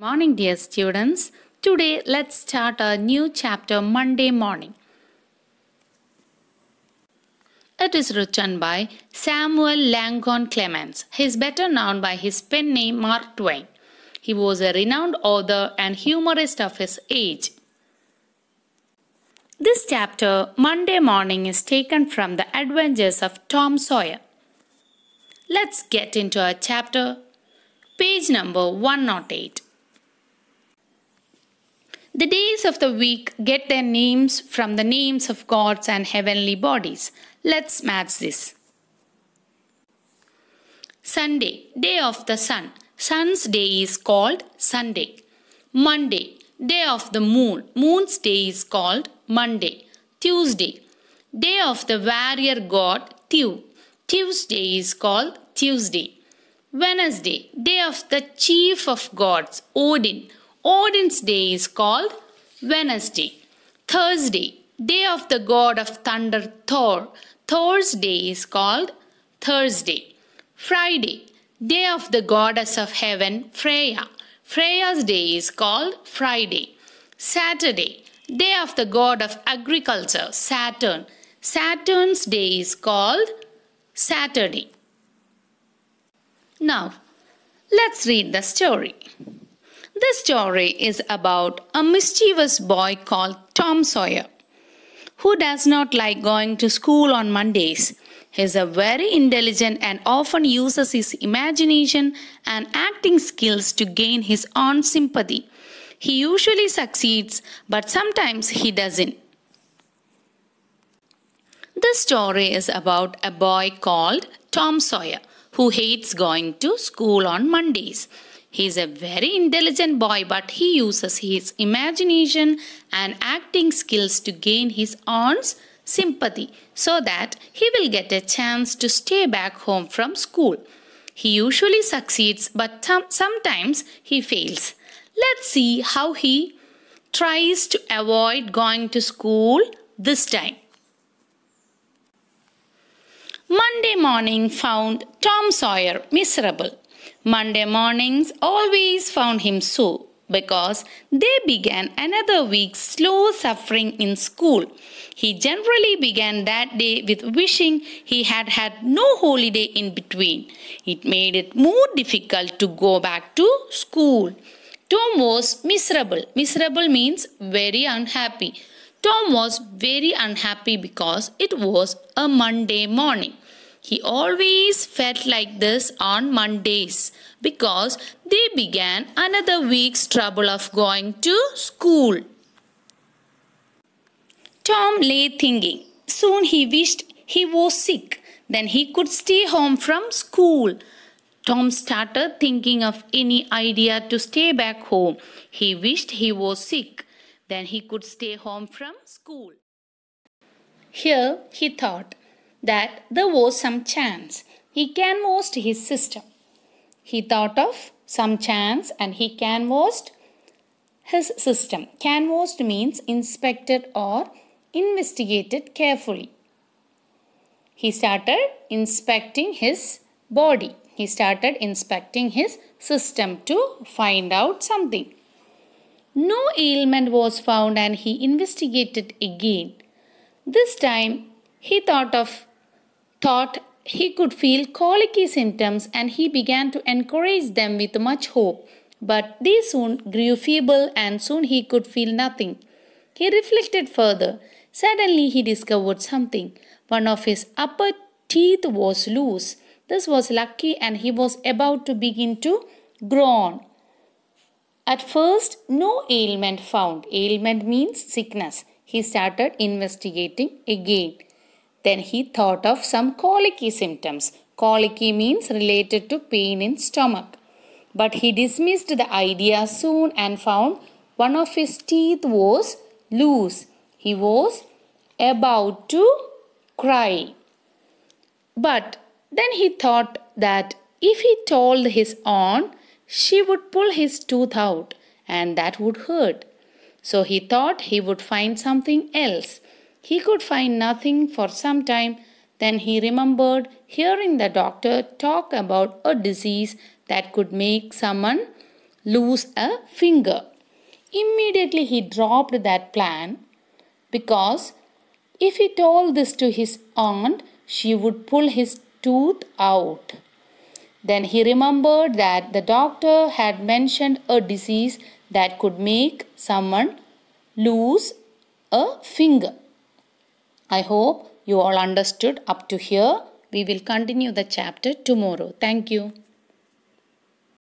Morning, dear students. Today, let's start a new chapter Monday morning. It is written by Samuel Langhorne Clemens. He is better known by his pen name Mark Twain. He was a renowned author and humorist of his age. This chapter, Monday Morning, is taken from the adventures of Tom Sawyer. Let's get into our chapter, page number 108 days of the week get their names from the names of gods and heavenly bodies. Let's match this. Sunday, day of the sun. Sun's day is called Sunday. Monday, day of the moon. Moon's day is called Monday. Tuesday, day of the warrior god Thieu. Tuesday is called Tuesday. Wednesday, day of the chief of gods Odin. Odin's day is called Wednesday. Thursday, day of the god of thunder Thor. Thor's day is called Thursday. Friday, day of the goddess of heaven Freya. Freya's day is called Friday. Saturday, day of the god of agriculture Saturn. Saturn's day is called Saturday. Now, let's read the story. This story is about a mischievous boy called Tom Sawyer who does not like going to school on Mondays. He is a very intelligent and often uses his imagination and acting skills to gain his own sympathy. He usually succeeds, but sometimes he doesn't. The story is about a boy called Tom Sawyer who hates going to school on Mondays. He is a very intelligent boy, but he uses his imagination and acting skills to gain his aunt's sympathy so that he will get a chance to stay back home from school. He usually succeeds, but sometimes he fails. Let's see how he tries to avoid going to school this time. Monday morning found Tom Sawyer miserable. Monday mornings always found him so because they began another week's slow suffering in school. He generally began that day with wishing he had had no holiday in between. It made it more difficult to go back to school. Tom was miserable. Miserable means very unhappy. Tom was very unhappy because it was a Monday morning. He always felt like this on Mondays because they began another week's trouble of going to school. Tom lay thinking. Soon he wished he was sick. Then he could stay home from school. Tom started thinking of any idea to stay back home. He wished he was sick. Then he could stay home from school. Here, he thought, that there was some chance he canvassed his system. He thought of some chance and he canvassed his system. Canvassed means inspected or investigated carefully. He started inspecting his body. He started inspecting his system to find out something. No ailment was found and he investigated again. This time he thought of thought he could feel colicky symptoms and he began to encourage them with much hope. But they soon grew feeble and soon he could feel nothing. He reflected further. Suddenly he discovered something. One of his upper teeth was loose. This was lucky and he was about to begin to groan. At first, no ailment found. Ailment means sickness. He started investigating again. Then he thought of some colicky symptoms. Colicky means related to pain in stomach. But he dismissed the idea soon and found one of his teeth was loose. He was about to cry. But then he thought that if he told his aunt, she would pull his tooth out and that would hurt. So he thought he would find something else. He could find nothing for some time. Then he remembered hearing the doctor talk about a disease that could make someone lose a finger. Immediately he dropped that plan because if he told this to his aunt, she would pull his tooth out. Then he remembered that the doctor had mentioned a disease that could make someone lose a finger. I hope you all understood up to here. We will continue the chapter tomorrow. Thank you.